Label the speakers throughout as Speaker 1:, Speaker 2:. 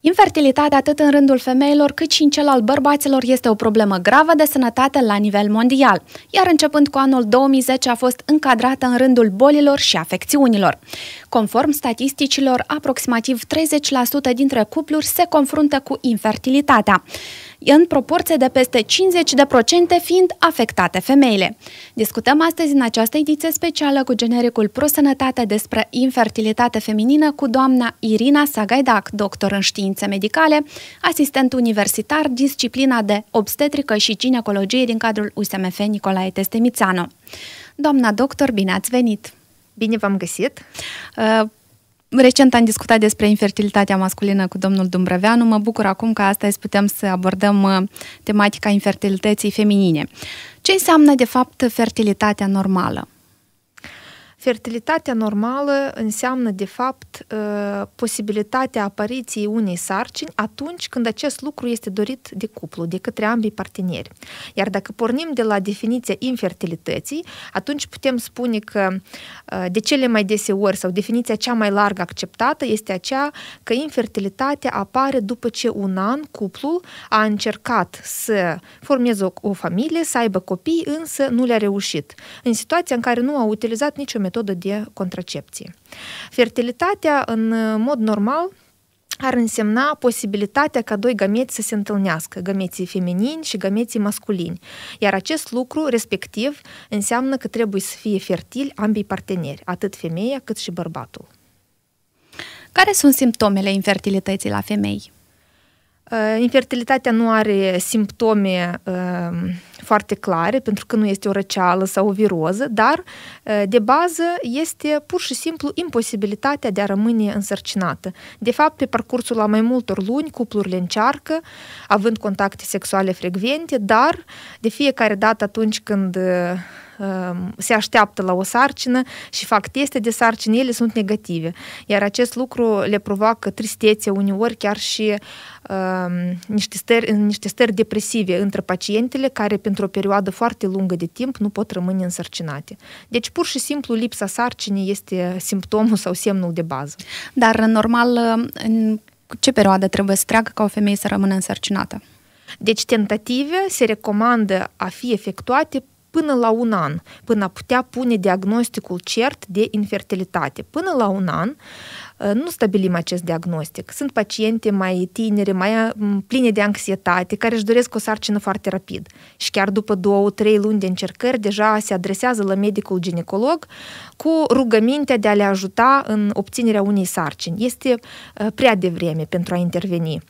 Speaker 1: Infertilitatea atât în rândul femeilor cât și în cel al bărbaților este o problemă gravă de sănătate la nivel mondial, iar începând cu anul 2010 a fost încadrată în rândul bolilor și afecțiunilor. Conform statisticilor, aproximativ 30% dintre cupluri se confruntă cu infertilitatea în proporție de peste 50% fiind afectate femeile. Discutăm astăzi în această ediție specială cu genericul Pro Sănătate despre infertilitate feminină cu doamna Irina Sagaidac, doctor în științe medicale, asistent universitar, disciplina de obstetrică și ginecologie din cadrul USMF Nicolae Testemițano. Doamna doctor, bine ați venit! Bine v-am găsit! Uh, Recent am discutat despre infertilitatea masculină cu domnul Dumbrăveanu. Mă bucur acum că astăzi putem să abordăm uh, tematica infertilității feminine. Ce înseamnă, de fapt, fertilitatea normală?
Speaker 2: Fertilitatea normală înseamnă, de fapt, ă, posibilitatea apariției unei sarcini atunci când acest lucru este dorit de cuplu, de către ambii parteneri. Iar dacă pornim de la definiția infertilității, atunci putem spune că ă, de cele mai deseori sau definiția cea mai largă acceptată este aceea că infertilitatea apare după ce un an cuplul a încercat să formeze o, o familie, să aibă copii, însă nu le-a reușit. În situația în care nu au utilizat nicio metodă metodă de contracepție. Fertilitatea, în mod normal, ar însemna posibilitatea ca doi gameți să se întâlnească, gameții feminini și gameții masculini. Iar acest lucru, respectiv, înseamnă că trebuie să fie fertili ambii parteneri, atât femeia cât și bărbatul.
Speaker 1: Care sunt simptomele infertilității la femei?
Speaker 2: Ă, infertilitatea nu are simptome ă, foarte clare, pentru că nu este o răceală sau o viroză, dar ă, de bază este pur și simplu imposibilitatea de a rămâne însărcinată. De fapt, pe parcursul la mai multor luni, cuplurile încearcă, având contacte sexuale frecvente, dar de fiecare dată atunci când se așteaptă la o sarcină și fac teste de sarcină, ele sunt negative. Iar acest lucru le provoacă tristețe, uneori chiar și um, niște, stări, niște stări depresive între pacientele care pentru o perioadă foarte lungă de timp nu pot rămâne însărcinate. Deci pur și simplu lipsa
Speaker 1: sarcinii este simptomul sau semnul de bază. Dar normal, în ce perioadă trebuie să treacă ca o femeie să rămână însărcinată? Deci tentative se
Speaker 2: recomandă a fi efectuate până la un an, până a putea pune diagnosticul cert de infertilitate. Până la un an, uh, nu stabilim acest diagnostic. Sunt paciente mai tinere, mai uh, pline de anxietate, care își doresc o sarcină foarte rapid. Și chiar după două, trei luni de încercări, deja se adresează la medicul ginecolog cu rugămintea de a le ajuta în obținerea unei sarcini. Este uh, prea devreme pentru a interveni.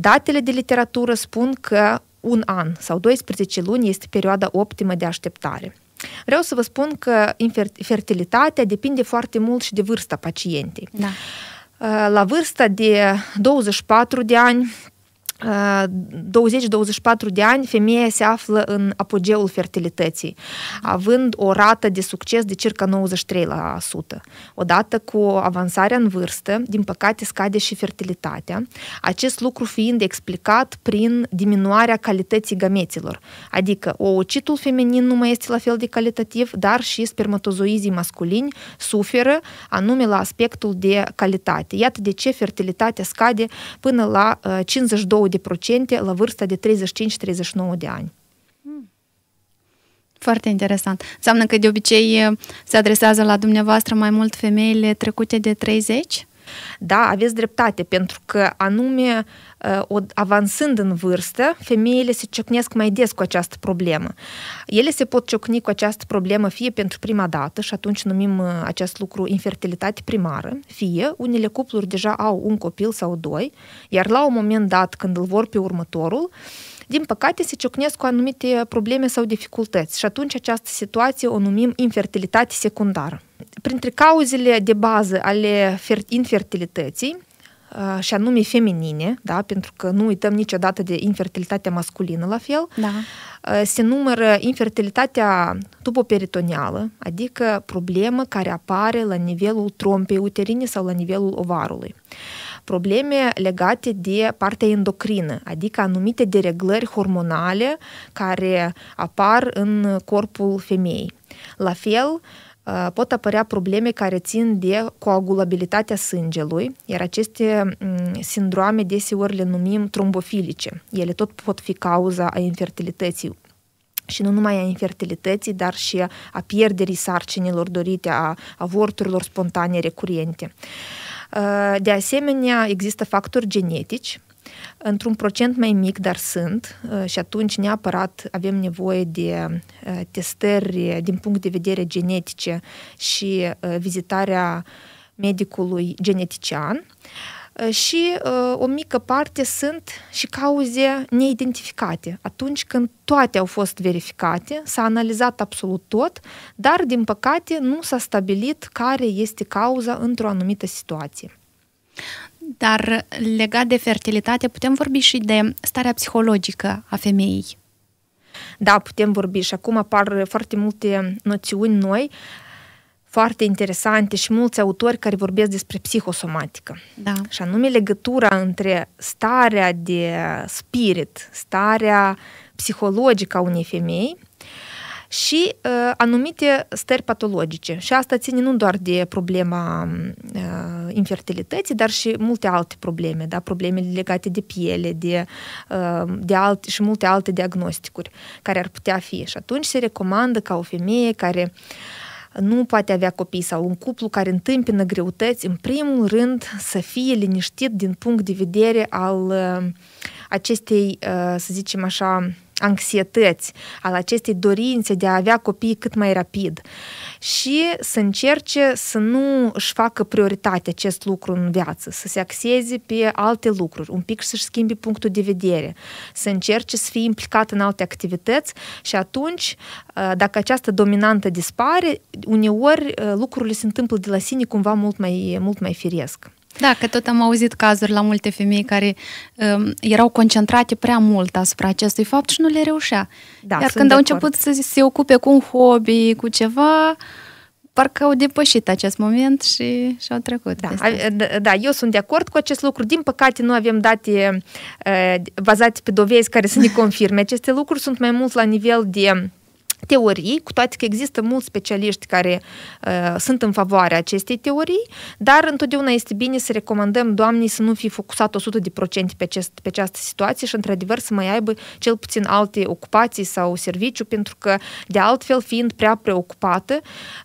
Speaker 2: Datele de literatură spun că un an sau 12 luni este perioada optimă de așteptare. Vreau să vă spun că fertilitatea depinde foarte mult și de vârsta pacientei. Da. Uh, la vârsta de 24 de ani, 20-24 de ani, femeia se află în apogeul fertilității, având o rată de succes de circa 93%. Odată cu avansarea în vârstă, din păcate scade și fertilitatea, acest lucru fiind explicat prin diminuarea calității gameților, adică oocitul feminin nu mai este la fel de calitativ, dar și spermatozoizii masculini suferă anume la aspectul de calitate. Iată de ce fertilitatea scade până la 52 uh, de procente la vârsta de 35-39 de ani. Hmm.
Speaker 1: Foarte interesant. Înseamnă că de obicei eh, se adresează la dumneavoastră mai mult femeile trecute de 30? Da, aveți dreptate, pentru
Speaker 2: că anume ă, avansând în vârstă, femeile se ciocnesc mai des cu această problemă. Ele se pot ciocni cu această problemă fie pentru prima dată și atunci numim ă, acest lucru infertilitate primară, fie unele cupluri deja au un copil sau doi, iar la un moment dat când îl vor pe următorul, din păcate, se ciocnesc cu anumite probleme sau dificultăți și atunci această situație o numim infertilitate secundară. Printre cauzele de bază ale infertilității, uh, și anume feminine, da? pentru că nu uităm niciodată de infertilitatea masculină la fel, da. Uh, se numără infertilitatea tupoperitoneală, adică problemă care apare la nivelul trompei uterine sau la nivelul ovarului. Probleme legate de partea endocrină, adică anumite dereglări hormonale care apar în corpul femeii. La fel, Uh, pot apărea probleme care țin de coagulabilitatea sângelui, iar aceste mm, sindroame deseori le numim trombofilice. Ele tot pot fi cauza a infertilității și nu numai a infertilității, dar și a pierderii sarcinilor dorite, a avorturilor spontane recurente. Uh, de asemenea, există factori genetici într-un procent mai mic, dar sunt, uh, și atunci neapărat avem nevoie de uh, testări uh, din punct de vedere genetice și vizitarea medicului genetician și uh, o mică parte sunt și cauze neidentificate. Atunci când toate au fost verificate, s-a analizat absolut tot, dar din păcate nu s-a
Speaker 1: stabilit care este cauza într-o anumită situație dar legat de fertilitate putem vorbi și de starea psihologică a femeii.
Speaker 2: Da, putem vorbi și acum apar foarte multe noțiuni noi, foarte interesante și mulți autori care vorbesc despre psihosomatică. Da. Și anume legătura între starea de spirit, starea psihologică a unei femei și uh, anumite stări patologice. Și asta ține nu doar de problema uh, infertilității, dar și multe alte probleme, da? probleme legate de piele, de, uh, de alte, și multe alte diagnosticuri care ar putea fi. Și atunci se recomandă ca o femeie care nu poate avea copii sau un cuplu care întâmpină greutăți, în primul rând să fie liniștit din punct de vedere al uh, acestei, uh, să zicem așa, anxietăți, al acestei dorințe de a avea copii cât mai rapid și să încerce să nu își facă prioritate acest lucru în viață, să se axeze pe alte lucruri, un pic să-și schimbi punctul de vedere, să încerce să fie implicat în alte activități și atunci, uh, dacă această dominantă dispare, uneori uh,
Speaker 1: lucrurile se întâmplă de la sine cumva mult mai, mult mai firesc. Da, că tot am auzit cazuri la multe femei care um, erau concentrate prea mult asupra acestui fapt și nu le reușea. Da, Iar când au început să se ocupe cu un hobby, cu ceva, parcă au depășit acest moment și și-au trecut. Da, a, da, eu sunt de acord cu acest lucru. Din
Speaker 2: păcate, nu avem date uh, bazate pe dovezi care să ne confirme aceste lucruri. Sunt mai mult la nivel de teorii, cu toate că există mulți specialiști care uh, sunt în favoarea acestei teorii, dar întotdeauna este bine să recomandăm doamnei să nu fie focusat 100% pe, acest, pe această situație și, într-adevăr, să mai aibă cel puțin alte ocupații sau serviciu, pentru că, de altfel, fiind prea preocupată,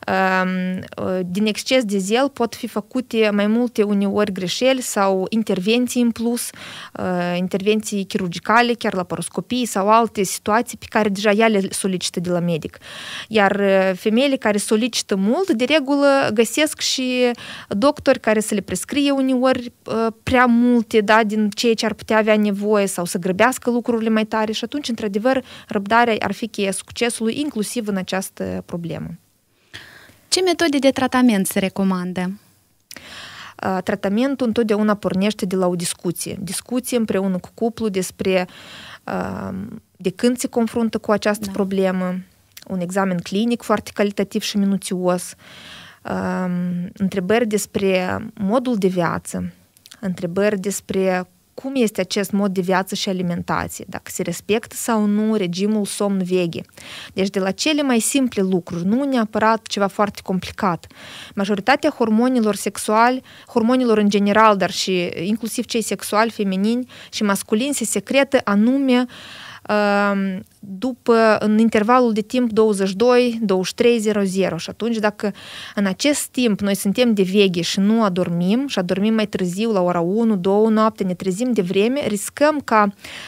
Speaker 2: uh, uh, din exces de zel pot fi făcute mai multe uneori greșeli sau intervenții în plus, uh, intervenții chirurgicale, chiar paroscopii sau alte situații pe care deja ea le solicită de la medic. Iar uh, femeile care solicită mult, de regulă găsesc și doctori care să le prescrie uneori uh, prea multe da, din ceea ce ar putea avea nevoie sau să grăbească lucrurile mai tare și atunci, într-adevăr, răbdarea ar fi cheia succesului inclusiv în această problemă. Ce metode de tratament se recomandă? Uh, tratamentul întotdeauna pornește de la o discuție. Discuție împreună cu cuplu despre de când se confruntă cu această da. problemă, un examen clinic foarte calitativ și minuțios, întrebări despre modul de viață, întrebări despre cum este acest mod de viață și alimentație, dacă se respectă sau nu regimul somn-veghe. Deci de la cele mai simple lucruri, nu neapărat ceva foarte complicat. Majoritatea hormonilor sexuali, hormonilor în general, dar și inclusiv cei sexuali feminini și masculini se secretă anume uh, după, în intervalul de timp 22-23.00 și atunci dacă în acest timp noi suntem de veche și nu adormim și adormim mai târziu la ora 1-2 noapte, ne trezim de vreme, riscăm ca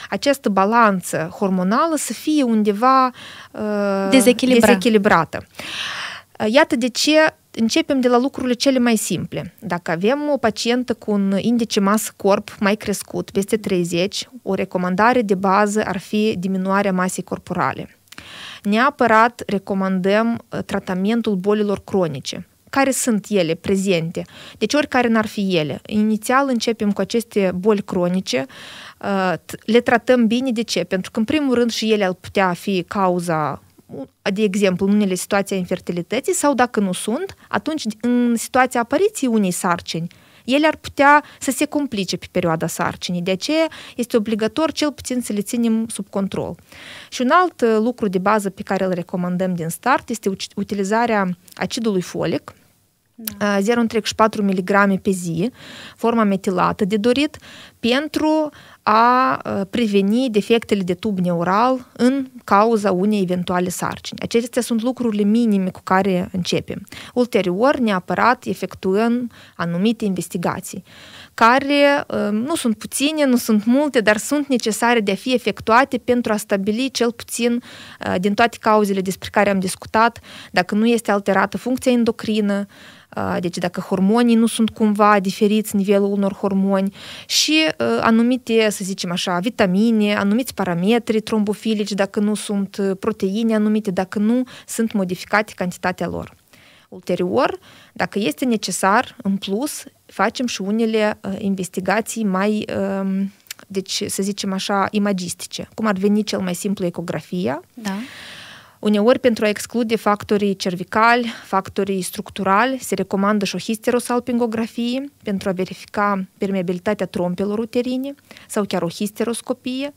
Speaker 2: această balanță hormonală să fie undeva uh, dezechilibrată. dezechilibrată. Iată de ce începem de la lucrurile cele mai simple. Dacă avem o pacientă cu un indice masă-corp mai crescut, peste 30, o recomandare de bază ar fi diminuarea masei corporale. Neapărat recomandăm uh, tratamentul bolilor cronice, care sunt ele prezente. Deci oricare n-ar fi ele. Inițial începem cu aceste boli cronice, uh, le tratăm bine. De ce? Pentru că, în primul rând, și ele ar putea fi cauza Ă, de exemplu, în unele situații a infertilității sau dacă nu sunt, atunci în situația apariției unei sarcini, ele ar putea să se complice pe perioada sarcinii. De aceea este obligator cel puțin să le ținem sub control. Și un alt ă, lucru de bază pe care îl recomandăm din start este utilizarea acidului folic, da. 0,4 ă, mg pe zi, forma metilată de dorit, pentru a ă, preveni defectele de tub neural în cauza unei eventuale sarcini. Acestea sunt lucrurile minime cu care începem. Ulterior, neapărat efectuăm anumite investigații, care ă, nu sunt puține, nu sunt multe, dar sunt necesare de a fi efectuate pentru a stabili cel puțin ă, din toate cauzele despre care am discutat, dacă nu este alterată funcția endocrină, deci dacă hormonii nu sunt cumva diferiți nivelul unor hormoni și anumite, э, să zicem așa, vitamine, anumiți parametri trombofilici, dacă nu sunt э, proteine anumite, dacă nu sunt modificate cantitatea lor. Ulterior, dacă este necesar, în plus, facem și unele э, investigații mai, ehm, deci, să zicem așa, imagistice, cum ar veni cel mai simplu ecografia, da Uneori, pentru a exclude factorii cervicali, factorii structurali, se recomandă și o histerosalpingografie pentru a verifica permeabilitatea trompelor uterine sau chiar o histeroscopie,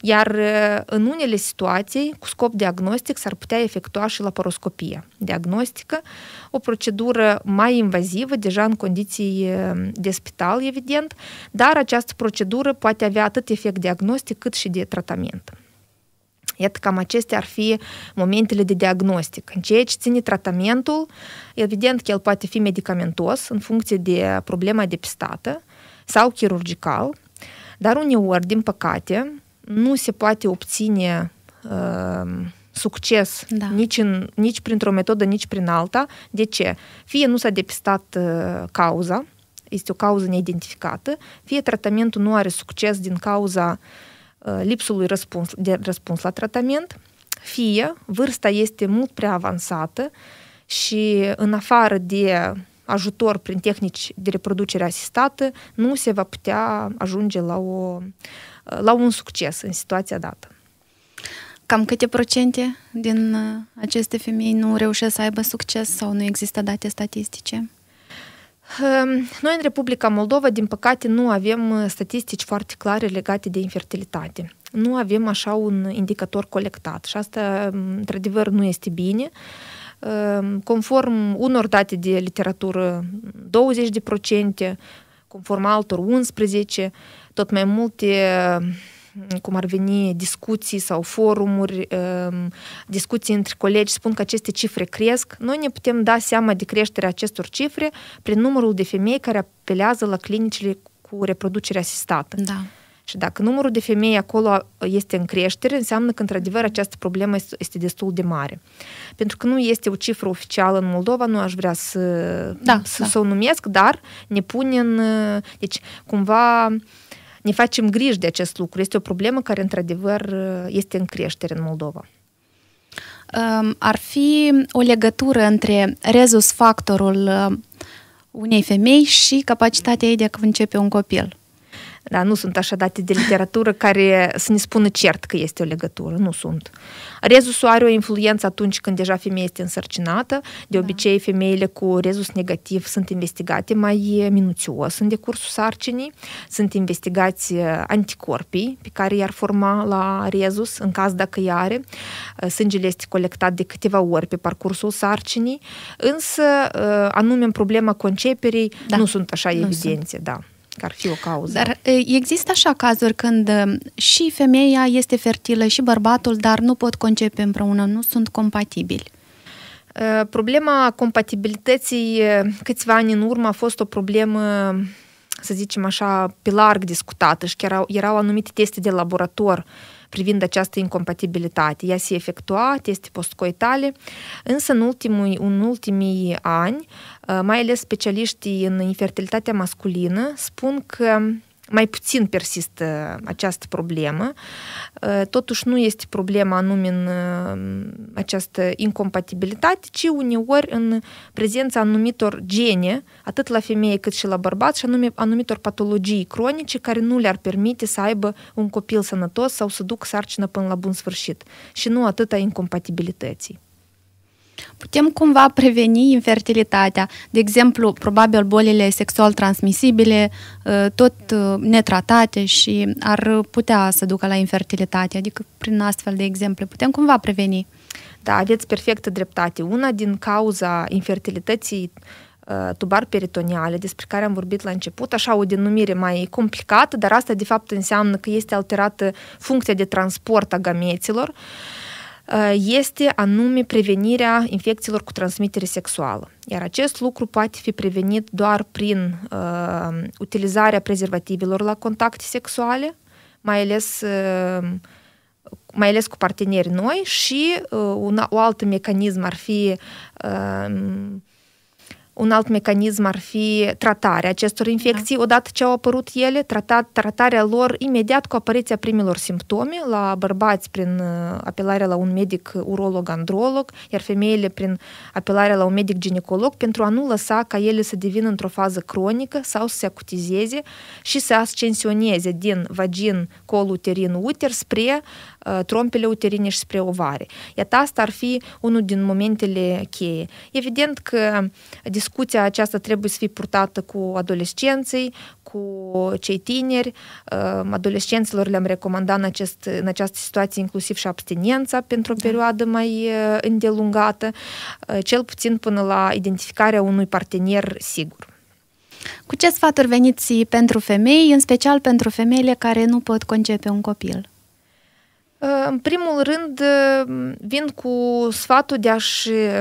Speaker 2: iar uh, în unele situații, cu scop diagnostic, s-ar putea efectua și laparoscopie diagnostică, o procedură mai invazivă, deja în condiții uh, de spital, evident, dar această procedură poate avea atât efect diagnostic cât și de tratament. Iată, cam acestea ar fi momentele de diagnostic. În ceea ce ține tratamentul, evident că el poate fi medicamentos în funcție de problema depistată sau chirurgical, dar uneori, din păcate, nu se poate obține uh, succes da. nici, în, nici printr-o metodă, nici prin alta. De ce? Fie nu s-a depistat uh, cauza, este o cauză neidentificată, fie tratamentul nu are succes din cauza uh, lipsului răspuns, de răspuns la tratament, fie vârsta este mult prea avansată și în afară de ajutor prin tehnici de reproducere asistată, nu se va putea ajunge la, o, la un succes în situația dată. Cam câte
Speaker 1: procente din aceste femei nu reușesc să aibă succes sau nu există date statistice? Hm, noi în Republica Moldova, din păcate, nu avem ă,
Speaker 2: statistici foarte clare legate de infertilitate. Nu avem așa un indicator colectat și asta, hm, într-adevăr, nu este bine. Hm, conform unor date de literatură, 20%, conform altor 11%, tot mai multe cum ar veni, discuții sau forumuri, ehm, discuții între colegi, spun că aceste cifre cresc, noi ne putem da seama de creșterea acestor cifre prin numărul de femei care apelează la clinicile cu reproducere asistată. Da. Și dacă numărul de femei acolo este în creștere, înseamnă că, într-adevăr, această problemă este destul de mare. Pentru că nu este o cifră oficială în Moldova, nu aș vrea să, da, să, da. să o numesc, dar ne pune în. Deci, cumva ne facem griji de acest lucru. Este o problemă care, într-adevăr, este în creștere în Moldova
Speaker 1: um, ar fi o legătură între rezus factorul uh, unei femei și capacitatea ei de a începe un copil.
Speaker 2: Da, nu sunt așa date de literatură care să ne spună cert că este o legătură, nu sunt. Rezus are o influență atunci când deja femeia este însărcinată, de da. obicei femeile cu rezus negativ sunt investigate mai eh, minuțios în decursul sarcinii, sunt investigați eh, anticorpii pe care i-ar forma la rezus în caz dacă i are. Eh, sângele este colectat de câteva ori pe parcursul sarcinii, însă anume în problema conceperii da. nu sunt așa nu evidențe, sunt. da că ar fi o cauză. Dar
Speaker 1: există așa cazuri când și femeia este fertilă și bărbatul, dar nu pot concepe împreună, nu sunt compatibili.
Speaker 2: Problema compatibilității câțiva ani în urmă a fost o problemă să zicem așa, pe larg discutată și chiar erau, anumite teste de laborator uh, privind această incompatibilitate. Ea se efectua, teste postcoitale, însă în ultimii, în ultimii ani, uh, mai ales specialiștii în infertilitatea masculină, spun că mai puțin persistă această problemă. Ă, totuși nu este problema anume în ă, această incompatibilitate, ci uneori în prezența anumitor gene, atât la femeie cât și la bărbat, și anume anumitor patologii cronice care nu le-ar permite să aibă un copil sănătos sau să duc sarcina până la bun sfârșit. Și nu
Speaker 1: atâta incompatibilității putem cumva preveni infertilitatea. De exemplu, probabil bolile sexual transmisibile, uh, tot uh, netratate și ar putea să ducă la infertilitate, adică prin astfel de exemple putem cumva preveni. Da, aveți perfectă dreptate. Una din cauza infertilității
Speaker 2: uh, tubar peritoniale, despre care am vorbit la început, așa o denumire mai complicată, dar asta de fapt înseamnă că este alterată funcția de transport a gameților. Uh, Э, este anume prevenirea infecțiilor cu transmitere sexuală. Iar acest lucru poate fi prevenit doar prin uh, utilizarea prezervativelor la contacte sexuale, mai ales, uh, mai ales cu parteneri noi și uh, una, o altă mecanism ar fi uh, un alt mecanism ar fi tratarea acestor infecții, da. odată ce au apărut ele, tratat, tratarea lor imediat cu apariția primilor simptome, la bărbați prin uh, apelarea la un medic urolog-androlog, iar femeile prin apelarea la un medic ginecolog, pentru a nu lăsa ca ele să devină într-o fază cronică sau să se acutizeze și să ascensioneze din vagin, col uterin, uter spre trompele uterine și spre ovare. Iată, asta ar fi unul din momentele cheie. Evident că discuția aceasta trebuie să fie purtată cu adolescenții, cu cei tineri. Adolescenților le-am recomandat în, acest, în această situație inclusiv și abstinența pentru o perioadă mai îndelungată, cel puțin până la identificarea unui
Speaker 1: partener sigur. Cu ce sfaturi veniți pentru femei, în special pentru femeile care nu pot concepe un copil?
Speaker 2: În э, primul rând, э, vin cu sfatul de a-și э,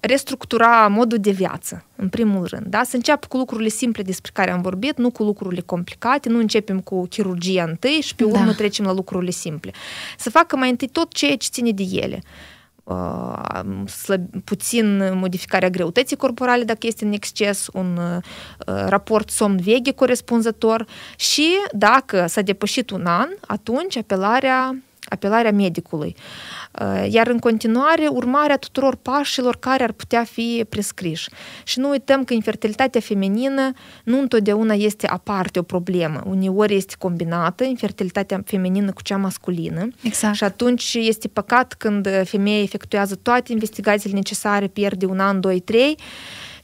Speaker 2: restructura modul de viață, în primul rând. Da? Să înceapă cu lucrurile simple despre care am vorbit, nu cu lucrurile complicate, nu începem cu chirurgia întâi și pe da. urmă da. trecem la lucrurile simple. Să facă mai întâi tot ceea ce ține de ele slăb, puțin modificarea greutății corporale dacă este în exces, un raport somn veche corespunzător și dacă s-a depășit un an, atunci apelarea apelarea medicului. Uh, iar în continuare, urmarea tuturor pașilor care ar putea fi prescriși. Și nu uităm că infertilitatea feminină nu întotdeauna este aparte o problemă. Uneori este combinată infertilitatea feminină cu cea masculină. Exact. Și atunci este păcat când femeia efectuează toate investigațiile necesare, pierde un an, doi, trei,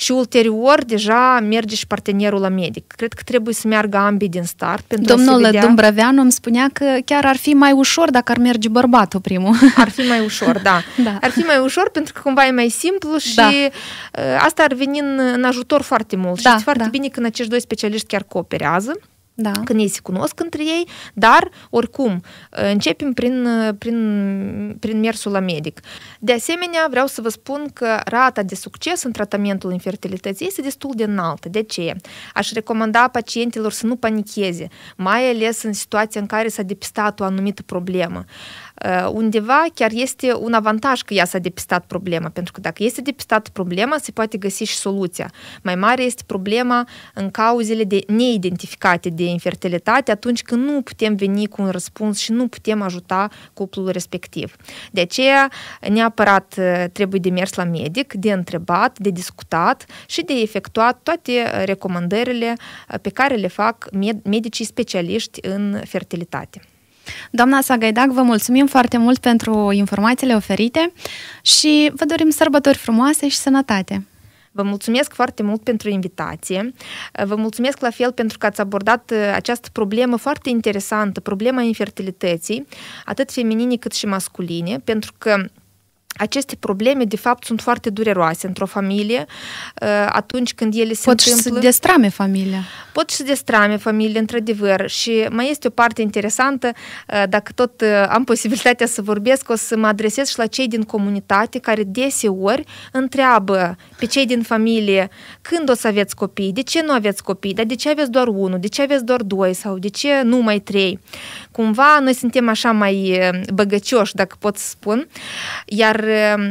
Speaker 2: și ulterior deja merge și partenerul la medic. Cred că trebuie să meargă ambii din start. Pentru Domnul vedea...
Speaker 1: Dumbrăveanu îmi spunea că chiar ar fi mai ușor dacă ar merge bărbatul primul. Ar fi mai ușor, da. da. Ar fi mai ușor pentru că cumva e mai simplu și da. Ă, asta ar veni
Speaker 2: în, în ajutor foarte mult. Da, și foarte da. bine când acești doi specialiști chiar cooperează da. când ei se cunosc între ei, dar, oricum, începem prin, prin, prin mersul la medic. De asemenea, vreau să vă spun că rata de succes în tratamentul infertilității este destul de înaltă. De ce? Aș recomanda pacientilor să nu panicheze, mai ales în situația în care s-a depistat o anumită problemă uh, undeva chiar este un avantaj că ea s-a depistat problema, pentru că dacă este depistat problema, se poate găsi și soluția. Mai mare este problema în cauzele de neidentificate de infertilitate atunci când nu putem veni cu un răspuns și nu putem ajuta cuplul respectiv. De aceea, neapărat uh, trebuie de mers la medic, de întrebat, de discutat și de efectuat toate uh, recomandările uh, pe care le fac medicii
Speaker 1: specialiști în fertilitate. Doamna Sagaidac, vă mulțumim foarte mult pentru informațiile oferite și vă dorim sărbători frumoase și sănătate! Vă mulțumesc
Speaker 2: foarte mult pentru invitație. Vă mulțumesc la fel pentru că ați abordat uh, această problemă foarte interesantă, problema infertilității, atât feminine cât și masculine, pentru că aceste probleme, de fapt, sunt foarte dureroase într-o familie uh, atunci când ele se pot întâmplă. Pot să
Speaker 1: destrame familia.
Speaker 2: Pot să destrame familia, într-adevăr. Și mai este o parte interesantă, uh, dacă tot uh, am posibilitatea să vorbesc, o să mă adresez și la cei din comunitate care deseori întreabă pe cei din familie când o să aveți copii, de ce nu aveți copii, dar de ce aveți doar unul, de ce aveți doar doi sau de ce nu mai trei. Cumva noi suntem așa mai băgăcioși, dacă pot să spun, iar iar um,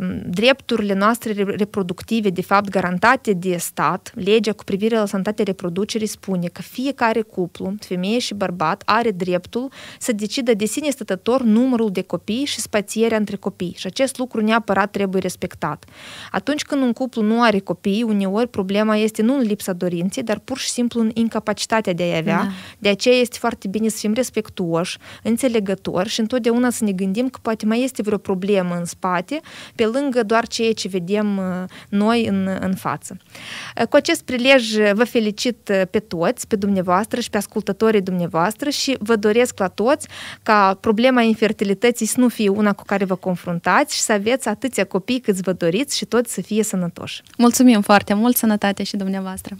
Speaker 2: um, drepturile noastre reproductive, de fapt garantate de stat, legea cu privire la sănătatea reproducerii spune că fiecare cuplu, femeie și bărbat, are dreptul să decidă de sine stătător numărul de copii și spațierea între copii și acest lucru neapărat trebuie respectat. Atunci când un cuplu nu are copii, uneori problema este nu în lipsa dorinței, dar pur și simplu în incapacitatea de a avea. Da. De aceea este foarte bine să fim respectuoși, înțelegători și întotdeauna să ne gândim că poate mai este vreo problemă în spate, pe lângă doar ceea ce vedem uh, noi în, în față. Uh, cu acest prilej uh, vă felicit pe toți, pe dumneavoastră și pe ascultătorii dumneavoastră și vă doresc la toți ca problema infertilității să nu fie una cu care vă confruntați și să aveți atâția copii cât vă doriți și toți să fie sănătoși.
Speaker 1: Mulțumim foarte mult, sănătate și dumneavoastră!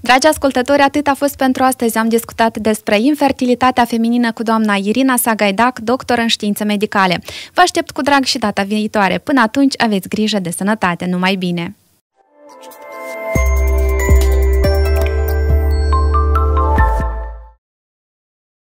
Speaker 1: Dragi ascultători, atât a fost pentru astăzi. Am discutat despre infertilitatea feminină cu doamna Irina Sagaidac, doctor în științe medicale. Vă aștept cu drag și data viitoare. Până atunci, aveți grijă de sănătate, numai bine!